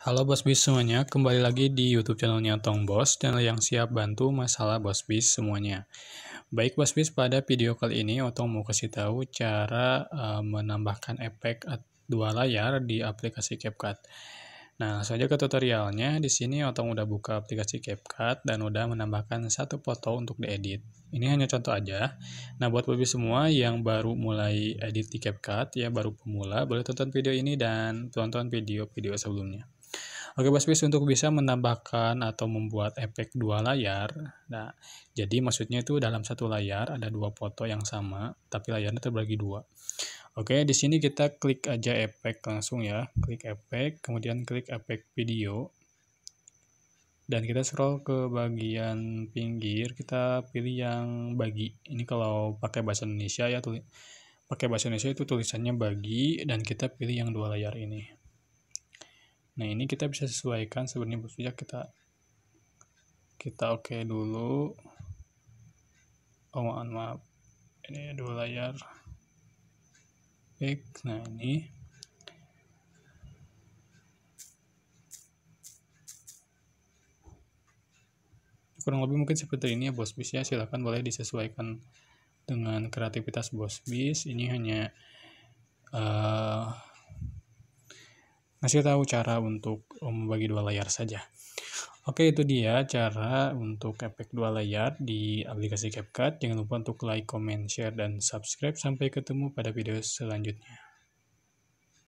Halo Bos Bis semuanya, kembali lagi di YouTube channelnya Tong Bos, channel yang siap bantu masalah Bos Bis semuanya. Baik Bos Bis, pada video kali ini Otong mau kasih tahu cara uh, menambahkan efek dua layar di aplikasi CapCut. Nah, langsung aja ke tutorialnya. Di sini Otong udah buka aplikasi CapCut dan udah menambahkan satu foto untuk diedit. Ini hanya contoh aja. Nah, buat bis semua yang baru mulai edit di CapCut, ya baru pemula, boleh tonton video ini dan tonton video-video sebelumnya. Oke bis untuk bisa menambahkan atau membuat efek dua layar. Nah, jadi maksudnya itu dalam satu layar ada dua foto yang sama, tapi layarnya terbagi dua. Oke, di sini kita klik aja efek langsung ya. Klik efek, kemudian klik efek video. Dan kita scroll ke bagian pinggir, kita pilih yang bagi. Ini kalau pakai bahasa Indonesia ya, tulis pakai bahasa Indonesia itu tulisannya bagi dan kita pilih yang dua layar ini nah ini kita bisa sesuaikan sebenarnya bos bijak kita kita oke okay dulu oh maaf, maaf ini dua layar klik nah ini kurang lebih mungkin seperti ini ya bos bis ya silahkan boleh disesuaikan dengan kreativitas bos bis ini hanya uh, ngasih tahu cara untuk membagi um, dua layar saja. Oke itu dia cara untuk efek dua layar di aplikasi CapCut. Jangan lupa untuk like, comment, share, dan subscribe. Sampai ketemu pada video selanjutnya.